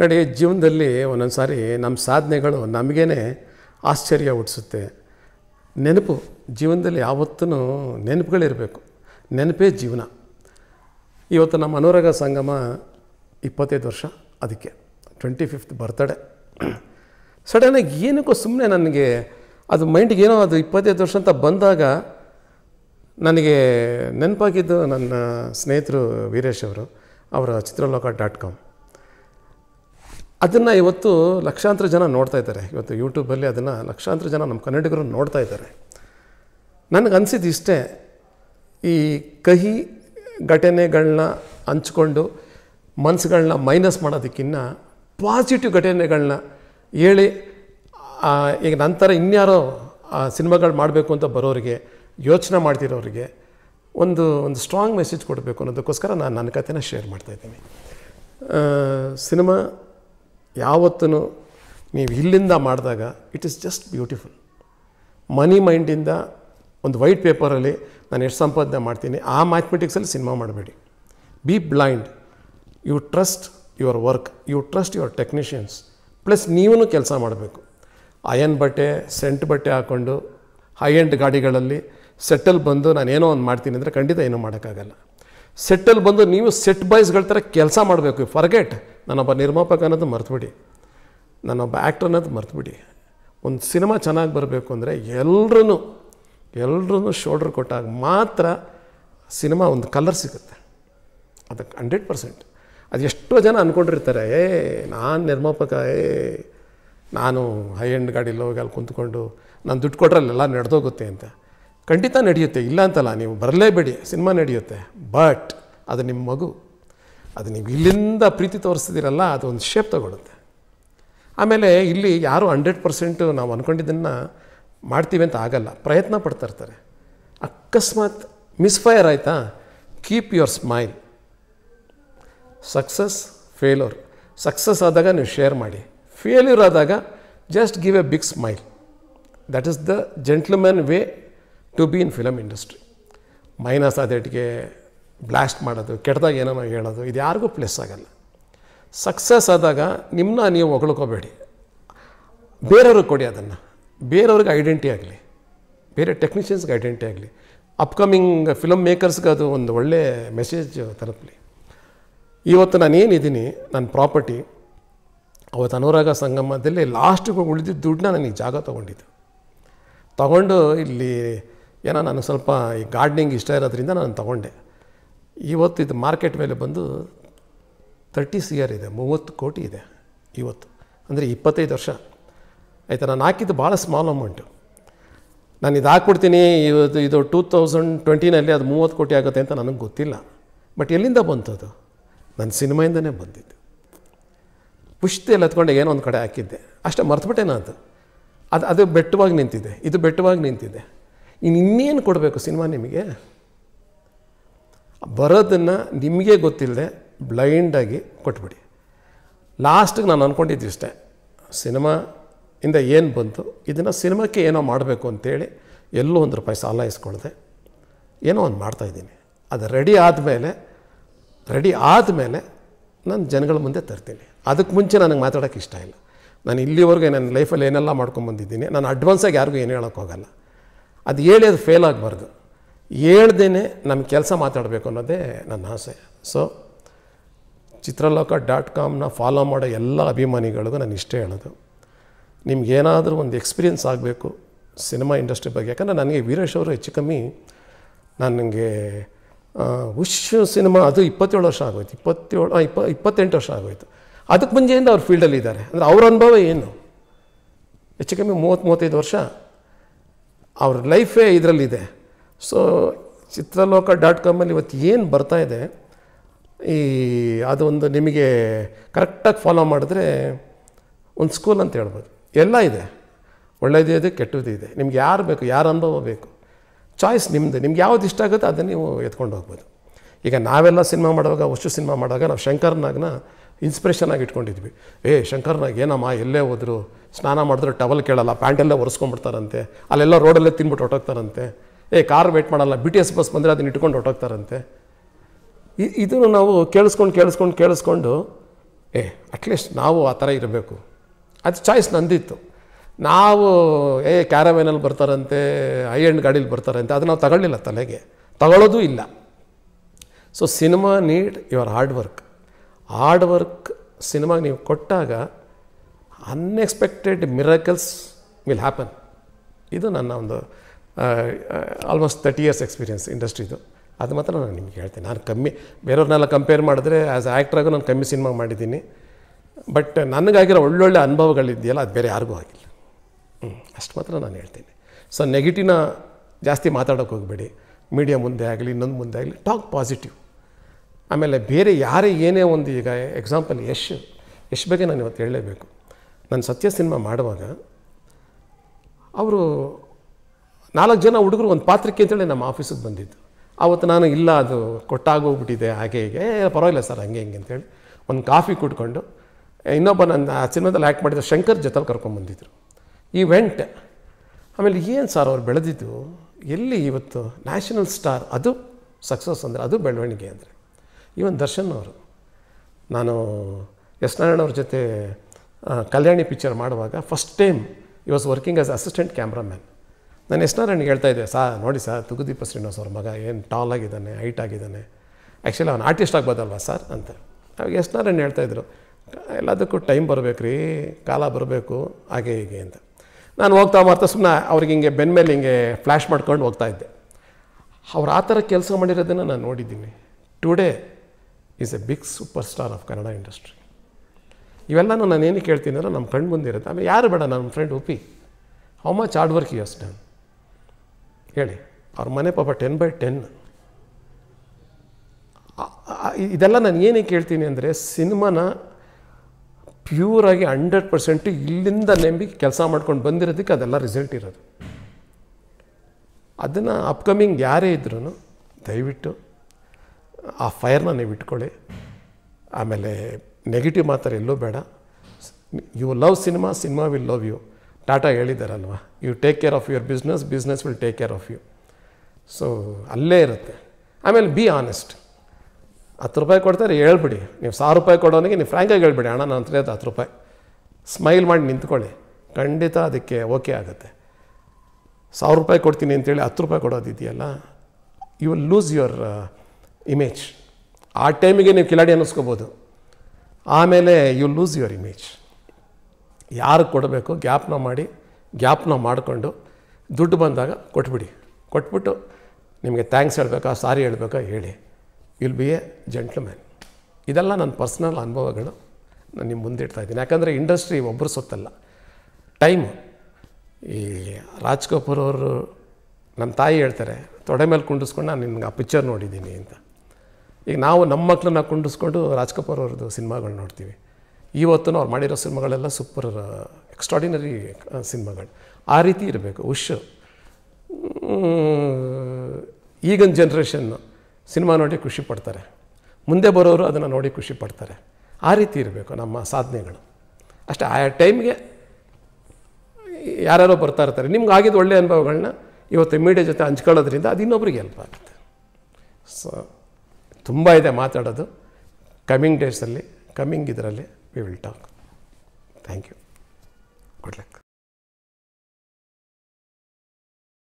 ನೋಡಿ ಜೀವನದಲ್ಲಿ ಒಂದೊಂದು ಸಾರಿ ನಮ್ಮ ಸಾಧನೆಗಳು ನಮಗೇ ಆಶ್ಚರ್ಯ ಹುಟ್ಟಿಸುತ್ತೆ ನೆನಪು ಜೀವನದಲ್ಲಿ ಯಾವತ್ತೂ ನೆನಪುಗಳಿರಬೇಕು ನೆನಪೇ ಜೀವನ ಇವತ್ತು ನಮ್ಮ ಅನುರಾಗ ಸಂಗಮ ಇಪ್ಪತ್ತೈದು ವರ್ಷ ಅದಕ್ಕೆ ಟ್ವೆಂಟಿ ಫಿಫ್ತ್ ಸಡನ್ ಸಡನ್ನಾಗಿ ಏನಕ್ಕೂ ಸುಮ್ಮನೆ ನನಗೆ ಅದು ಮೈಂಡಿಗೆ ಏನೋ ಅದು ಇಪ್ಪತ್ತೈದು ವರ್ಷ ಅಂತ ಬಂದಾಗ ನನಗೆ ನೆನಪಾಗಿದ್ದು ನನ್ನ ಸ್ನೇಹಿತರು ವೀರೇಶ್ ಅವರು ಅವರ ಚಿತ್ರಲೋಕ ಡಾಟ್ ಕಾಮ್ ಅದನ್ನು ಇವತ್ತು ಲಕ್ಷಾಂತರ ಜನ ನೋಡ್ತಾ ಇದ್ದಾರೆ ಇವತ್ತು ಯೂಟ್ಯೂಬಲ್ಲಿ ಅದನ್ನು ಲಕ್ಷಾಂತರ ಜನ ನಮ್ಮ ಕನ್ನಡಿಗರು ನೋಡ್ತಾ ಇದ್ದಾರೆ ನನಗೆ ಅನಿಸಿದ್ದು ಇಷ್ಟೇ ಈ ಕಹಿ ಘಟನೆಗಳನ್ನ ಹಂಚ್ಕೊಂಡು ಮನ್ಸುಗಳನ್ನ ಮೈನಸ್ ಮಾಡೋದಕ್ಕಿಂತ ಪಾಸಿಟಿವ್ ಘಟನೆಗಳನ್ನ ಹೇಳಿ ಈಗ ನಂತರ ಇನ್ಯಾರೋ ಸಿನಿಮಾಗಳು ಮಾಡಬೇಕು ಅಂತ ಬರೋರಿಗೆ ಯೋಚನೆ ಮಾಡ್ತಿರೋರಿಗೆ ಒಂದು ಒಂದು ಸ್ಟ್ರಾಂಗ್ ಮೆಸೇಜ್ ಕೊಡಬೇಕು ಅನ್ನೋದಕ್ಕೋಸ್ಕರ ನಾನು ನನ್ನ ಕಥೆನ ಶೇರ್ ಮಾಡ್ತಾಯಿದ್ದೀನಿ ಸಿನಿಮಾ ಯಾವತ್ತೂ ನೀವು ಇಲ್ಲಿಂದ ಮಾಡಿದಾಗ it is just beautiful money ಮೈಂಡಿಂದ ಒಂದು ವೈಟ್ ಪೇಪರಲ್ಲಿ ನಾನು ಎಷ್ಟು ಸಂಪಾದನೆ ಮಾಡ್ತೀನಿ ಆ ಮ್ಯಾಥ್ಮೆಟಿಕ್ಸಲ್ಲಿ ಸಿನಿಮಾ ಮಾಡಬೇಡಿ be blind you trust your work you trust your technicians plus ನೀವೂ ಕೆಲಸ ಮಾಡಬೇಕು ಅಯನ್ ಬಟ್ಟೆ ಸೆಂಟ್ ಬಟ್ಟೆ ಹಾಕ್ಕೊಂಡು ಹೈ ಎಂಡ್ ಗಾಡಿಗಳಲ್ಲಿ ಸೆಟ್ಟಲ್ ಬಂದು ನಾನು ಏನೋ ಒಂದು ಮಾಡ್ತೀನಿ ಅಂದರೆ ಖಂಡಿತ ಏನೂ ಮಾಡೋಕ್ಕಾಗಲ್ಲ ಸೆಟ್ಟಲ್ ಬಂದು ನೀವು ಸೆಟ್ ಬಾಯ್ಸ್ಗಳ ಥರ ಕೆಲಸ ಮಾಡಬೇಕು ಫರ್ಗೆಟ್ ನಾನೊಬ್ಬ ನಿರ್ಮಾಪಕ ಅನ್ನೋದು ಮರ್ತುಬಿಡಿ ನಾನೊಬ್ಬ ಆ್ಯಕ್ಟ್ರ್ ಅನ್ನೋದು ಮರ್ತುಬಿಡಿ ಒಂದು ಸಿನಿಮಾ ಚೆನ್ನಾಗಿ ಬರಬೇಕು ಅಂದರೆ ಎಲ್ಲರೂ ಎಲ್ಲರೂ ಶೋಲ್ಡ್ರ್ ಕೊಟ್ಟಾಗ ಮಾತ್ರ ಸಿನಿಮಾ ಒಂದು ಕಲರ್ ಸಿಗುತ್ತೆ ಅದಕ್ಕೆ ಹಂಡ್ರೆಡ್ ಪರ್ಸೆಂಟ್ ಅದು ಎಷ್ಟೋ ಜನ ಅಂದ್ಕೊಂಡಿರ್ತಾರೆ ಏ ನಾನು ನಿರ್ಮಾಪಕ ಏ ನಾನು ಹೈ ಎಂಡ್ ಗಾಡಿಲಿ ಹೋಗಿ ಅಲ್ಲಿ ಕುಂತ್ಕೊಂಡು ನಾನು ದುಡ್ಡು ಕೊಟ್ರಲ್ಲೆಲ್ಲ ನಡೆದೋಗುತ್ತೆ ಅಂತ ಖಂಡಿತ ನಡೆಯುತ್ತೆ ಇಲ್ಲ ಅಂತಲ್ಲ ನೀವು ಬರಲೇಬೇಡಿ ಸಿನಿಮಾ ನಡೆಯುತ್ತೆ ಬಟ್ ಅದು ನಿಮ್ಮ ಮಗು ಅದು ನೀವು ಇಲ್ಲಿಂದ ಪ್ರೀತಿ ತೋರಿಸ್ತಿದ್ದೀರಲ್ಲ ಅದು ಒಂದು ಶೇಪ್ ತಗೊಳುತ್ತೆ ಆಮೇಲೆ ಇಲ್ಲಿ ಯಾರು ಹಂಡ್ರೆಡ್ ಪರ್ಸೆಂಟು ನಾವು ಅಂದ್ಕೊಂಡಿದ್ದನ್ನು ಮಾಡ್ತೀವಿ ಅಂತ ಆಗಲ್ಲ ಪ್ರಯತ್ನ ಪಡ್ತಾ ಇರ್ತಾರೆ ಅಕಸ್ಮಾತ್ ಮಿಸ್ಫೈರ್ ಆಯಿತಾ keep your smile success failure success ಆದಾಗ ನೀವು ಶೇರ್ ಮಾಡಿ ಫೇಲ್ಯೂರ್ ಆದಾಗ just give a big smile that is the gentleman way to be in film industry minus ಆದಟ್ಗೆ ಬ್ಲಾಸ್ಟ್ ಮಾಡೋದು ಕೆಟ್ಟದಾಗ ಏನೋ ಹೇಳೋದು ಇದು ಯಾರಿಗೂ ಪ್ಲೇಸ್ ಆಗಲ್ಲ ಸಕ್ಸಸ್ ಆದಾಗ ನಿಮ್ಮನ್ನ ನೀವು ಹೊಗಳ್ಕೋಬೇಡಿ ಬೇರೆಯವ್ರಿಗೆ ಕೊಡಿ ಅದನ್ನು ಬೇರೆಯವ್ರಿಗೆ ಐಡೆಂಟಿ ಆಗಲಿ ಬೇರೆ ಟೆಕ್ನಿಷಿಯನ್ಸ್ಗೆ ಐಡೆಂಟಿ ಆಗಲಿ ಅಪ್ಕಮಿಂಗ್ ಫಿಲಮ್ ಮೇಕರ್ಸ್ಗೆ ಅದು ಒಂದು ಒಳ್ಳೆ ಮೆಸೇಜ್ ತಲುಪಲಿ ಇವತ್ತು ನಾನು ಏನಿದ್ದೀನಿ ನನ್ನ ಪ್ರಾಪರ್ಟಿ ಅವತ್ತು ಅನುರಾಗ ಸಂಗಮದಲ್ಲಿ ಲಾಸ್ಟಿಗೆ ಉಳಿದಿದ್ದ ದುಡ್ಡನ್ನ ನನಗೆ ಜಾಗ ತೊಗೊಂಡಿದ್ದು ತೊಗೊಂಡು ಇಲ್ಲಿ ಏನೋ ನಾನು ಸ್ವಲ್ಪ ಈ ಗಾರ್ಡ್ನಿಂಗ್ ಇಷ್ಟ ಇರೋದ್ರಿಂದ ನಾನು ತೊಗೊಂಡೆ ಇವತ್ತು ಇದು ಮಾರ್ಕೆಟ್ ಮೇಲೆ ಬಂದು ತರ್ಟಿ ಸಿ ಆರ್ ಇದೆ ಮೂವತ್ತು ಕೋಟಿ ಇದೆ ಇವತ್ತು ಅಂದರೆ ಇಪ್ಪತ್ತೈದು ವರ್ಷ ಆಯಿತಾ ನಾನು ಹಾಕಿದ್ದು ಭಾಳ ಸ್ಮಾಲ್ ಅಮೌಂಟು ನಾನು ಇದು ಹಾಕ್ಬಿಡ್ತೀನಿ ಇವತ್ತು ಇದು ಟೂ ತೌಸಂಡ್ ಟ್ವೆಂಟಿನಲ್ಲಿ ಅದು ಮೂವತ್ತು ಕೋಟಿ ಆಗುತ್ತೆ ಅಂತ ನನಗೆ ಗೊತ್ತಿಲ್ಲ ಬಟ್ ಎಲ್ಲಿಂದ ಬಂತು ಅದು ನನ್ನ ಸಿನಿಮಾಯಿಂದನೇ ಬಂದಿದ್ದು ಪುಷ್ಟಿಯಲ್ಲಿ ಹತ್ಕೊಂಡು ಏನೋ ಒಂದು ಕಡೆ ಹಾಕಿದ್ದೆ ಅಷ್ಟೇ ಮರ್ತುಬಿಟ್ಟೆ ನಾನು ಅದು ಅದು ಅದು ಬೆಟ್ಟವಾಗಿ ನಿಂತಿದೆ ಇದು ಬೆಟ್ಟವಾಗಿ ನಿಂತಿದೆ ಇನ್ನು ಇನ್ನೇನು ಕೊಡಬೇಕು ಸಿನಿಮಾ ನಿಮಗೆ ಬರೋದನ್ನು ನಿಮಗೆ ಗೊತ್ತಿಲ್ಲದೆ ಬ್ಲೈಂಡಾಗಿ ಕೊಟ್ಬಿಡಿ ಲಾಸ್ಟಿಗೆ ನಾನು ಅಂದ್ಕೊಂಡಿದ್ದು ಇಷ್ಟೇ ಸಿನಿಮಾ ಇಂದ ಏನು ಬಂತು ಇದನ್ನು ಸಿನಿಮಾಕ್ಕೆ ಏನೋ ಮಾಡಬೇಕು ಅಂತೇಳಿ ಎಲ್ಲೂ ಒಂದು ರೂಪಾಯಿ ಸಾಲ ಇಸ್ಕೊಳ್ದೆ ಏನೋ ಒಂದು ಮಾಡ್ತಾಯಿದ್ದೀನಿ ಅದು ರೆಡಿ ಆದಮೇಲೆ ರೆಡಿ ಆದಮೇಲೆ ನಾನು ಜನಗಳ ಮುಂದೆ ತರ್ತೀನಿ ಅದಕ್ಕೆ ಮುಂಚೆ ನನಗೆ ಮಾತಾಡೋಕೆ ಇಷ್ಟ ಇಲ್ಲ ನಾನು ಇಲ್ಲಿವರೆಗೂ ನನ್ನ ಲೈಫಲ್ಲಿ ಏನೆಲ್ಲ ಮಾಡ್ಕೊಂಬಂದಿದ್ದೀನಿ ನಾನು ಅಡ್ವಾನ್ಸಾಗಿ ಯಾರಿಗೂ ಏನು ಹೇಳೋಕ್ಕೋಗಲ್ಲ ಅದು ಹೇಳಿ ಅದು ಫೇಲ್ ಆಗಬಾರ್ದು ಹೇಳ್ದೇನೆ ನಮ್ಮ ಕೆಲಸ ಮಾತಾಡಬೇಕು ಅನ್ನೋದೇ ನನ್ನ ಆಸೆ ಸೊ ಚಿತ್ರಲೋಕ ಡಾಟ್ ಕಾಮ್ನ ಫಾಲೋ ಮಾಡೋ ಎಲ್ಲ ಅಭಿಮಾನಿಗಳಿಗೂ ನಾನು ಇಷ್ಟೇ ಹೇಳೋದು ನಿಮ್ಗೇನಾದರೂ ಒಂದು ಎಕ್ಸ್ಪೀರಿಯನ್ಸ್ ಆಗಬೇಕು ಸಿನಿಮಾ ಇಂಡಸ್ಟ್ರಿ ಬಗ್ಗೆ ಯಾಕಂದರೆ ನನಗೆ ವೀರೇಶ್ ಅವರು ಹೆಚ್ಚು ಕಮ್ಮಿ ನನಗೆ ಹುಷ್ ಸಿನಿಮಾ ಅದು ಇಪ್ಪತ್ತೇಳು ವರ್ಷ ಆಗೋಯ್ತು ಇಪ್ಪತ್ತೇಳು ಇಪ್ಪ ಇಪ್ಪತ್ತೆಂಟು ವರ್ಷ ಆಗೋಯ್ತು ಅದಕ್ಕೆ ಮುಂಚೆಯಿಂದ ಅವ್ರ ಫೀಲ್ಡಲ್ಲಿ ಇದ್ದಾರೆ ಅಂದರೆ ಅವ್ರ ಅನುಭವ ಏನು ಹೆಚ್ಚು ಕಮ್ಮಿ ಮೂವತ್ತು ಮೂವತ್ತೈದು ವರ್ಷ ಅವ್ರ ಲೈಫೇ ಇದರಲ್ಲಿದೆ ಸೊ ಚಿತ್ರಲೋಕ ಡಾಟ್ ಕಾಮಲ್ಲಿ ಇವತ್ತು ಏನು ಬರ್ತಾ ಇದೆ ಈ ಅದೊಂದು ನಿಮಗೆ ಕರೆಕ್ಟಾಗಿ ಫಾಲೋ ಮಾಡಿದ್ರೆ ಒಂದು ಸ್ಕೂಲ್ ಅಂತ ಹೇಳ್ಬೋದು ಎಲ್ಲ ಇದೆ ಒಳ್ಳೆಯದೇ ಇದೆ ಕೆಟ್ಟದ್ದು ಇದೆ ನಿಮ್ಗೆ ಯಾರು ಬೇಕು ಯಾರ ಅನುಭವ ಬೇಕು ಚಾಯ್ಸ್ ನಿಮ್ಮದು ನಿಮ್ಗೆ ಯಾವ್ದು ಇಷ್ಟ ಆಗುತ್ತೆ ಅದನ್ನು ನೀವು ಎತ್ಕೊಂಡು ಹೋಗ್ಬೋದು ಈಗ ನಾವೆಲ್ಲ ಸಿನಿಮಾ ಮಾಡುವಾಗ ವಸ್ತು ಸಿನಿಮಾ ಮಾಡುವಾಗ ನಾವು ಶಂಕರ್ನಾಗನ ಇನ್ಸ್ಪಿರೇಷನ್ ಆಗಿ ಇಟ್ಕೊಂಡಿದ್ವಿ ಏ ಶಂಕರ್ನಾಗ ಏನಮ್ಮ ಎಲ್ಲೇ ಹೋದ್ರು ಸ್ನಾನ ಮಾಡಿದ್ರೆ ಟವಲ್ ಕೇಳಲ್ಲ ಪ್ಯಾಂಟಲ್ಲೇ ಒರೆಸ್ಕೊಂಡ್ಬಿಡ್ತಾರಂತೆ ಅಲ್ಲೆಲ್ಲ ರೋಡಲ್ಲೇ ತಿನ್ಬಿಟ್ಟು ಹೊಟ್ಟೋಗ್ತಾರಂತೆ ಏ ಕಾರ್ ವೇಟ್ ಮಾಡಲ್ಲ ಬಿ ಟಿ ಎಸ್ ಬಸ್ ಬಂದರೆ ಅದನ್ನ ಇಟ್ಕೊಂಡು ಹೊಟ್ಟೋಗ್ತಾರಂತೆ ಇದನ್ನು ನಾವು ಕೇಳಿಸ್ಕೊಂಡು ಕೇಳಿಸ್ಕೊಂಡು ಕೇಳಿಸ್ಕೊಂಡು ಏ ಅಟ್ಲೀಸ್ಟ್ ನಾವು ಆ ಥರ ಇರಬೇಕು ಅದು ಚಾಯ್ಸ್ ನಂದಿತ್ತು ನಾವು ಏ ಕ್ಯಾರವೇನಲ್ಲಿ ಬರ್ತಾರಂತೆ ಐ ಎಂಡ್ ಗಾಡೀಲಿ ಬರ್ತಾರಂತೆ ಅದು ನಾವು ತಗೊಳ್ಳಿಲ್ಲ ತಲೆಗೆ ತಗೊಳ್ಳೋದು ಇಲ್ಲ so cinema need your hard work hard work ಸಿನಿಮಾಗೆ ನೀವು ಕೊಟ್ಟಾಗ ಅನ್ಎಕ್ಸ್ಪೆಕ್ಟೆಡ್ ಮಿರಕಲ್ಸ್ ವಿಲ್ ಹ್ಯಾಪನ್ ಇದು ನನ್ನ ಒಂದು ಆಲ್ಮೋಸ್ಟ್ ತರ್ಟಿ ಇಯರ್ಸ್ ಎಕ್ಸ್ಪೀರಿಯನ್ಸ್ ಇಂಡಸ್ಟ್ರಿದು ಅದು ಮಾತ್ರ ನಾನು ನಿಮ್ಗೆ ಹೇಳ್ತೀನಿ ನಾನು ಕಮ್ಮಿ ಬೇರೆಯವ್ರನ್ನೆಲ್ಲ ಕಂಪೇರ್ ಮಾಡಿದ್ರೆ ಆ್ಯಸ್ ಆ್ಯಕ್ಟ್ರಾಗೂ ನಾನು ಕಮ್ಮಿ ಸಿನಿಮಾ ಮಾಡಿದ್ದೀನಿ ಬಟ್ ನನಗಾಗಿರೋ ಒಳ್ಳೊಳ್ಳೆ ಅನುಭವಗಳಿದೆಯಲ್ಲ ಅದು ಬೇರೆ ಯಾರಿಗೂ ಆಗಿಲ್ಲ ಹ್ಞೂ ಅಷ್ಟು ಮಾತ್ರ ನಾನು ಹೇಳ್ತೀನಿ ಸೊ ನೆಗೆಟಿವ್ನ ಜಾಸ್ತಿ ಮಾತಾಡೋಕೆ ಹೋಗಬೇಡಿ ಮೀಡಿಯಾ ಮುಂದೆ ಆಗಲಿ ಇನ್ನೊಂದು ಮುಂದೆ ಆಗಲಿ ಟಾಕ್ ಪಾಸಿಟಿವ್ ಆಮೇಲೆ ಬೇರೆ ಯಾರೇ ಏನೇ ಒಂದು ಈಗ ಎಕ್ಸಾಂಪಲ್ ಯಶ್ ಯಶ್ ಬಗ್ಗೆ ನಾನು ಇವತ್ತು ಹೇಳಲೇಬೇಕು ನಾನು ಸತ್ಯ ಸಿನಿಮಾ ಮಾಡುವಾಗ ಅವರು ನಾಲ್ಕು ಜನ ಹುಡುಗರು ಒಂದು ಪಾತ್ರಕ್ಕೆ ಅಂತೇಳಿ ನಮ್ಮ ಆಫೀಸಿಗೆ ಬಂದಿದ್ದು ಆವತ್ತು ನಾನು ಇಲ್ಲ ಅದು ಕೊಟ್ಟಾಗೋಗ್ಬಿಟ್ಟಿದೆ ಹಾಗೆ ಹೀಗೆ ಪರವಾಗಿಲ್ಲ ಸರ್ ಹಂಗೆ ಹಿಂಗೆ ಅಂತೇಳಿ ಒಂದು ಕಾಫಿ ಕುಟ್ಕೊಂಡು ಇನ್ನೊಬ್ಬ ನನ್ನ ಆ ಸಿನಿಮಾದಲ್ಲಿ ಆ್ಯಕ್ಟ್ ಮಾಡಿದ ಶಂಕರ್ ಜೊತೆಲಿ ಕರ್ಕೊಂಡ್ಬಂದಿದ್ರು ಈ ವೆಂಟ್ ಆಮೇಲೆ ಏನು ಸರ್ ಅವ್ರು ಬೆಳೆದಿದ್ದು ಎಲ್ಲಿ ಇವತ್ತು ನ್ಯಾಷನಲ್ ಸ್ಟಾರ್ ಅದು ಸಕ್ಸಸ್ ಅಂದರೆ ಅದು ಬೆಳವಣಿಗೆ ಅಂದರೆ ಇವನ್ ದರ್ಶನ್ ಅವರು ನಾನು ಎಸ್ ಅವ್ರ ಜೊತೆ ಕಲ್ಯಾಣಿ ಪಿಕ್ಚರ್ ಮಾಡುವಾಗ first time I was working as assistant cameraman ನಾನು ಎಷ್ಟು ನಾರಾಯಣ ಹೇಳ್ತಾ ಇದ್ದೆ ಸಾ ನೋಡಿ ಸರ್ ತುಗುದೀಪ ಶ್ರೀನಿವಾಸ ಅವ್ರ ಮಗ ಏನು ಟಾಲ್ ಆಗಿದ್ದಾನೆ ಹೈಟ್ ಆಗಿದ್ದಾನೆ ಆ್ಯಕ್ಚುಲಿ ಅವ್ನು ಆರ್ಟಿಸ್ಟ್ ಆಗ್ಬೋದಲ್ವಾ ಸರ್ ಅಂತ ಅವಾಗ ಹೇಳ್ತಾ ಹೇಳ್ತಾಯಿದ್ರು ಎಲ್ಲದಕ್ಕೂ ಟೈಮ್ ಬರಬೇಕು ರೀ ಕಾಲ ಬರಬೇಕು ಹಾಗೆ ಹೀಗೆ ಅಂತ ನಾನು ಹೋಗ್ತಾ ಮಾಡ್ತಾ ಸುಮ್ಮನೆ ಅವ್ರಿಗೆ ಹಿಂಗೆ ಬೆನ್ನ ಮೇಲೆ ಹಿಂಗೆ ಫ್ಲ್ಯಾಶ್ ಮಾಡ್ಕೊಂಡು ಹೋಗ್ತಾ ಇದ್ದೆ ಅವ್ರು ಆ ಥರ ಕೆಲಸ ಮಾಡಿರೋದನ್ನು ನಾನು ನೋಡಿದ್ದೀನಿ today is a big super star of Kannada industry ಇವೆಲ್ಲನೂ ನಾನು ಏನಕ್ಕೆ ಹೇಳ್ತೀನಿ ಅಂದರೆ ನಮ್ಮ ಕಣ್ಣು ಆಮೇಲೆ ಯಾರು ಬೇಡ ನನ್ನ friend Uppi how much hard work you us ನಾನು ಹೇಳಿ ಅವ್ರ ಮನೆ ಪಾಪ ಟೆನ್ ಬೈ ಟೆನ್ ಇದೆಲ್ಲ ನಾನು ಏನೇ ಕೇಳ್ತೀನಿ ಅಂದರೆ ಸಿನಿಮಾನ ಪ್ಯೂರಾಗಿ ಹಂಡ್ರೆಡ್ ಪರ್ಸೆಂಟು ಇಲ್ಲಿಂದ ನಂಬಿ ಕೆಲಸ ಮಾಡ್ಕೊಂಡು ಬಂದಿರೋದಕ್ಕೆ ಅದೆಲ್ಲ ರಿಸಲ್ಟ್ ಇರೋದು ಅದನ್ನು ಅಪ್ಕಮಿಂಗ್ ಯಾರೇ ಇದ್ರೂ ದಯವಿಟ್ಟು ಆ ಫೈರ್ನ ನೀವು ಇಟ್ಕೊಳ್ಳಿ ಆಮೇಲೆ ನೆಗೆಟಿವ್ ಮಾತ್ರ ಎಲ್ಲೂ ಬೇಡ you love cinema cinema will love you Tata ಹೇಳಿದ್ದಾರಲ್ವ you take care of your business business will take care of you so ಅಲ್ಲೇ ಇರುತ್ತೆ ಆಮೇಲೆ ಬಿ ಆನೆಸ್ಟ್ ಹತ್ತು ರೂಪಾಯಿ ಕೊಡ್ತಾರೆ ಹೇಳ್ಬಿಡಿ ನೀವು ಸಾವಿರ ರೂಪಾಯಿ ಕೊಡೋನಿಗೆ ನೀವು ಫ್ರ್ಯಾಂಕಾಗಿ ಹೇಳ್ಬಿಡಿ ಹಣ ನಾನು ಹತ್ರ ಹತ್ತು ರೂಪಾಯಿ ಸ್ಮೈಲ್ ಮಾಡಿ ನಿಂತ್ಕೊಳ್ಳಿ ಖಂಡಿತ ಅದಕ್ಕೆ ಓಕೆ ಆಗುತ್ತೆ ಸಾವಿರ ರೂಪಾಯಿ ಕೊಡ್ತೀನಿ ಅಂತೇಳಿ ಹತ್ತು ರೂಪಾಯಿ ಕೊಡೋದಿದೆಯಲ್ಲ you will lose your image ಆ ಟೈಮಿಗೆ ನೀವು ಕಿಲಾಡಿ ಅನ್ನಿಸ್ಕೋಬೋದು ಆಮೇಲೆ ಯು ಲೂಸ್ ಯುವರ್ ಇಮೇಜ್ ಯಾರು ಕೊಡಬೇಕು ಗ್ಯಾಪ್ನ ಮಾಡಿ ಗ್ಯಾಪ್ನ ಮಾಡಿಕೊಂಡು ದುಡ್ಡು ಬಂದಾಗ ಕೊಟ್ಬಿಡಿ ಕೊಟ್ಬಿಟ್ಟು ನಿಮಗೆ ಥ್ಯಾಂಕ್ಸ್ ಹೇಳಬೇಕಾ ಸಾರಿ ಹೇಳಬೇಕಾ ಹೇಳಿ ವಿಲ್ ಬಿ ಎ ಜೆಂಟ್ಲ್ಮ್ಯಾನ್ ಇದೆಲ್ಲ ನನ್ನ ಪರ್ಸ್ನಲ್ ಅನುಭವಗಳು ನಾನು ನಿಮ್ಮ ಮುಂದೆ ಇದ್ದೀನಿ ಯಾಕಂದರೆ ಇಂಡಸ್ಟ್ರಿ ಒಬ್ಬರು ಸೊತ್ತಲ್ಲ ಟೈಮು ಈ ರಾಜ್ ಕಪೂರ್ ಅವರು ನಮ್ಮ ತಾಯಿ ಹೇಳ್ತಾರೆ ತೊಡೆ ಮೇಲೆ ಕುಂಡಿಸ್ಕೊಂಡು ನಾನು ನಿಮ್ಗೆ ಆ ಪಿಕ್ಚರ್ ನೋಡಿದ್ದೀನಿ ಅಂತ ಈಗ ನಾವು ನಮ್ಮ ಮಕ್ಕಳನ್ನ ಕುಂಡಿಸ್ಕೊಂಡು ರಾಜ್ ಕಪೂರ್ ಅವ್ರದ್ದು ಸಿನಿಮಾಗಳು ನೋಡ್ತೀವಿ ಇವತ್ತು ಅವ್ರು ಮಾಡಿರೋ ಸಿನಿಮಾಗಳೆಲ್ಲ ಸೂಪರ್ ಎಕ್ಸ್ಟ್ರಾಡಿನರಿ uh, uh, ಸಿನಿಮಾಗಳು ಆ ರೀತಿ ಇರಬೇಕು ಉಶ್ ಈಗಿನ ಜನ್ರೇಷನ್ನು ಸಿನಿಮಾ ನೋಡಿ ಖುಷಿ ಪಡ್ತಾರೆ ಮುಂದೆ ಬರೋರು ಅದನ್ನು ನೋಡಿ ಖುಷಿ ಪಡ್ತಾರೆ ಆ ರೀತಿ ಇರಬೇಕು ನಮ್ಮ ಸಾಧನೆಗಳು ಅಷ್ಟೇ ಆ ಟೈಮ್ಗೆ ಯಾರ್ಯಾರೋ ಬರ್ತಾ ಇರ್ತಾರೆ ನಿಮ್ಗೆ ಆಗಿದ್ದು ಒಳ್ಳೆ ಅನುಭವಗಳನ್ನ ಇವತ್ತು ಮೀಡಿಯಾ ಜೊತೆ ಹಂಚ್ಕೊಳ್ಳೋದ್ರಿಂದ ಅದು ಇನ್ನೊಬ್ರಿಗೆ ಹೆಲ್ಪ್ ಆಗುತ್ತೆ ಸೊ ತುಂಬ ಇದೆ ಮಾತಾಡೋದು ಕಮ್ಮಿಂಗ್ ಡೇಸಲ್ಲಿ ಕಮ್ಮಿಂಗ್ ಇದರಲ್ಲಿ we will talk. Thank you. Good luck.